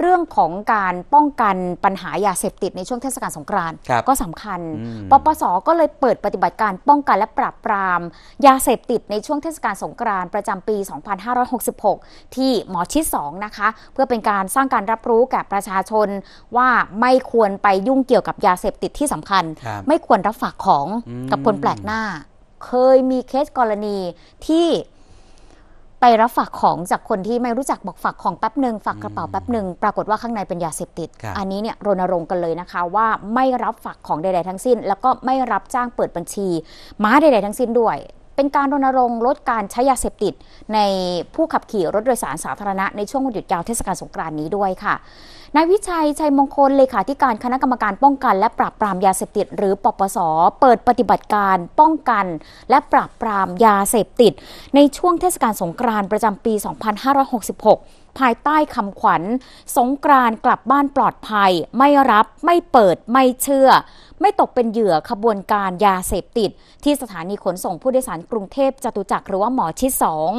เรื่องของการป้องกันปัญหายาเสพติดในช่วงเทศกาลสงกรานต์ก็สำคัญ ปปส ก็เลยเปิดปฏิบัติการป้องกันและปราบปรามยาเสพติดในช่วงเทศกาลสงกรานต์ประจำปี 2566 ที่หมอชิด2นะคะ เพื่อเป็นการสร้างการรับรู้แก่ประชาชนว่าไม่ควรไปยุ่งเกี่ยวกับยาเสพติดที่สำคัญ ไม่ควรรับฝากของกับคนแปลกหน้า เคยมีเคสกรณีที่ไปรับฝากของจากคนที่ไม่รู้จักบอกฝากของแป๊บหนึ่งฝากกระเป๋าแป๊บหนึ่งปรากฏว่าข้างในเป็นยาเสพติด อันนี้เนี่ยรณรงค์กันเลยนะคะว่าไม่รับฝากของใดๆทั้งสิ้น แล้วก็ไม่รับจ้างเปิดบัญชีม้าใดๆทั้งสิ้นด้วยเป็นการรณรงค์ลดการใช้ยาเสพติด ในผู้ขับขี่รถโดยสารสาธารณะ ในช่วงวันหยุดยาวเทศกาลสงกรานนี้ด้วยค่ะ นายวิชัยชัยมงคลเลขาธิการคณะกรรมการป้องกันและปราบปรามยาเสพติด หรือปปส เปิดปฏิบัติการป้องกัน และปราบปรามยาเสพติดในช่วงเทศกาลสงกรานประจำปี 2566 ภายใต้คำขวัญ สงกรานกลับบ้านปลอดภัย ไม่รับไม่เปิดไม่เชื่อ ไม่ตกเป็นเหยื่อขบวนการยาเสพติด ที่สถานีขนส่งผู้โดยสารกรุงเทพจตุจักรหรือว่าหมอชิดสอง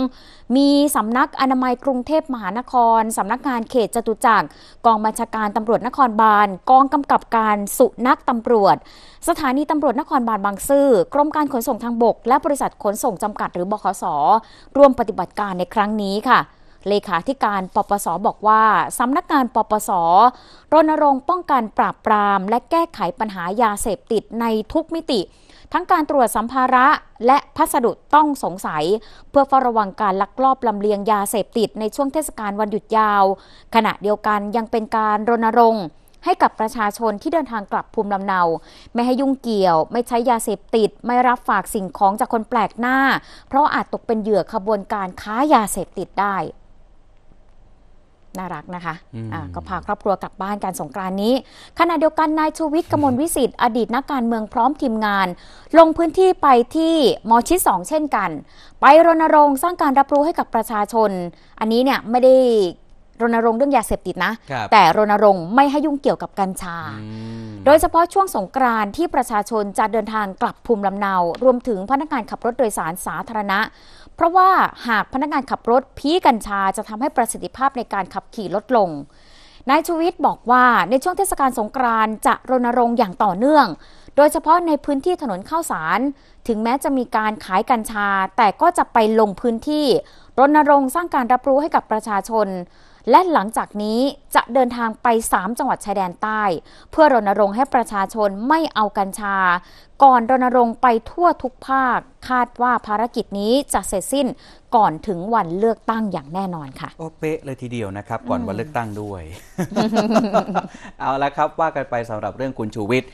มีสำนักอนามัยกรุงเทพมหานครสำนักงานเขตจตุจักรกองบัญชาการตำรวจนครบาลกองกำกับการสุนักตำรวจ สถานีตำรวจนครบาลบางซื่อกรมการขนส่งทางบกและบริษัทขนส่งจำกัดหรือบขสร่วมปฏิบัติการในครั้งนี้ค่ะ เลขาธิการปปสอบอกว่าสำนักงานปปสรณรงค์ป้องกันปราบปรามและแก้ไขปัญหายาเสพติดในทุกมิติทั้งการตรวจสัมภาระและพัสดุต้องสงสัย เพื่อเฝ้าระวังการลักลอบลำเลียงยาเสพติดในช่วงเทศกาลวันหยุดยาว ขณะเดียวกันยังเป็นการรณรงค์ให้กับประชาชนที่เดินทางกลับภูมิลำเนาไม่ให้ยุ่งเกี่ยวไม่ใช้ยาเสพติดไม่รับฝากสิ่งของจากคนแปลกหน้า เพราะอาจตกเป็นเหยื่อขบวนการค้ายาเสพติดได้น่ารักนะคะะก็พาครอบครัวกลับบ้านการสงกรานนี้ ขณะเดียวกันนายชูวิทย์กมลวิสิต์อดีตนักการเมืองพร้อมทีมงาน ลงพื้นที่ไปที่มอชิดสองเช่นกัน ไปรณรงค์สร้างการรับรู้ให้กับประชาชน อันนี้เนี่ยไม่ได้รณรงค์เรื่องยาเสพติดนะ แต่รณรงค์ไม่ให้ยุ่งเกี่ยวกับกัญชาโดยเฉพาะช่วงสงกรานที่ประชาชนจะเดินทางกลับภูมิลำเนา รวมถึงพนักงานขับรถโดยสารสาธารณะ เพราะว่าหากพนักงานขับรถพีกัญชาจะทำให้ประสิทธิภาพในการขับขี่ลดลงนายชูวิทย์บอกว่าในช่วงเทศกาลสงกรานจะรณรงค์อย่างต่อเนื่อง โดยเฉพาะในพื้นที่ถนนข้าวสารถึงแม้จะมีการขายกัญชา แต่ก็จะไปลงพื้นที่ รณรงค์สร้างการรับรู้ให้กับประชาชนและหลังจากนี้จะเดินทางไป 3 จังหวัดชายแดนใต้ เพื่อรณรงค์ให้ประชาชนไม่เอากัญชาก่อนรณรงค์ไปทั่วทุกภาคคาดว่าภารกิจนี้จะเสร็จสิ้นก่อนถึงวันเลือกตั้งอย่างแน่นอนค่ะ โอ้เป๊ะเลยทีเดียวนะครับก่อนวันเลือกตั้งด้วย เอาละครับว่ากันไปสำหรับเรื่องคุณชูวิทย์